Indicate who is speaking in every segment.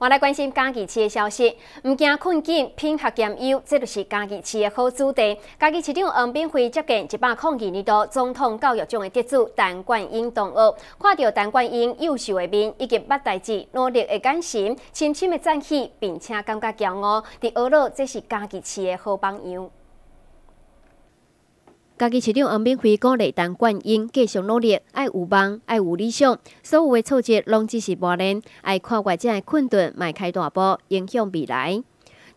Speaker 1: 我来关心家己市的消息，唔惊困境，拼学兼优，这就是家己市的好子弟。家己市长黄炳辉接近一百零二度总统教育奖的得主陈冠英同学，看到陈冠英优秀的面以及捌代志、努力的眼神，深深的赞许，并且感觉骄傲。在学洛，这是家己市的好榜样。家己市长黄炳辉鼓励陈冠英继续努力，爱有梦，爱有理想，所有的挫折拢只是磨练，爱跨越真嘅困顿，迈开大步，影响未来。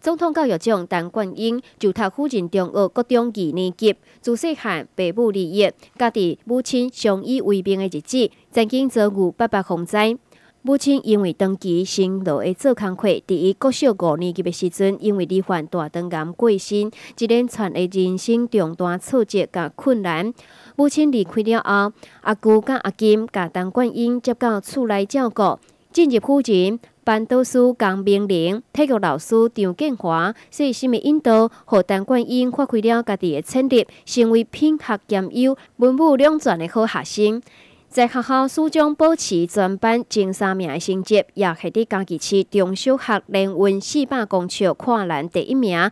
Speaker 1: 总统教育长陈冠英就读附近中学高中二年级，自细汉父母离异，家己母亲相依为命的日子，曾经遭遇八八洪灾。母亲因为长期辛劳会做工课。伊国小五年级的时阵，因为罹患大肠癌过身，只能穿越人生重大挫折甲困难。母亲离开了后，阿姑甲阿金甲陈冠英接到厝内照顾。进入初中，班导师江明玲、体育老师张建华细心的引导，互陈冠英发挥了家己的潜力，成为品学兼优、文武两全的好学生。在学校始终保持全班前三名的成绩，也是在家己市中小学人文四百公尺跨栏第一名，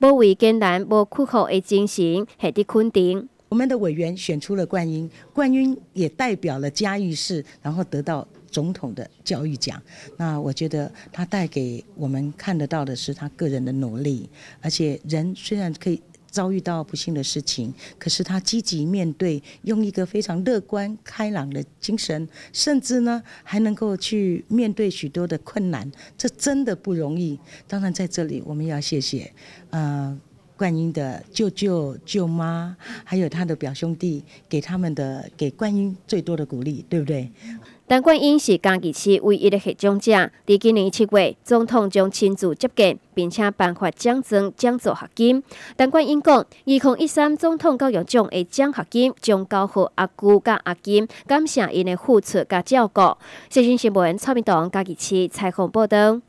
Speaker 1: 无畏艰
Speaker 2: 难、无屈服的精神，系得肯定。我们的委员选出了冠英，冠英也代表了嘉义市，然后得到总统的教育奖。那我觉得他带给我们看得到的是他个人的努力，而且人虽然可以。遭遇到不幸的事情，可是他积极面对，用一个非常乐观开朗的精神，甚至呢还能够去面对许多的困难，这真的不容易。当然在这里我们要谢谢，呃。冠英的舅舅、舅妈，还有他的表兄弟，给他们的给冠英最多的鼓励，对不对？陈冠
Speaker 1: 英是家己市唯一的获奖者。在今年七月，总统将亲自接见，并且颁发奖章、奖助学金。陈冠英讲，二零一三总统教育奖的奖学金将交付阿姑跟阿金，感谢因的付出和照顾。”新闻来源：草民党嘉义市采访报道。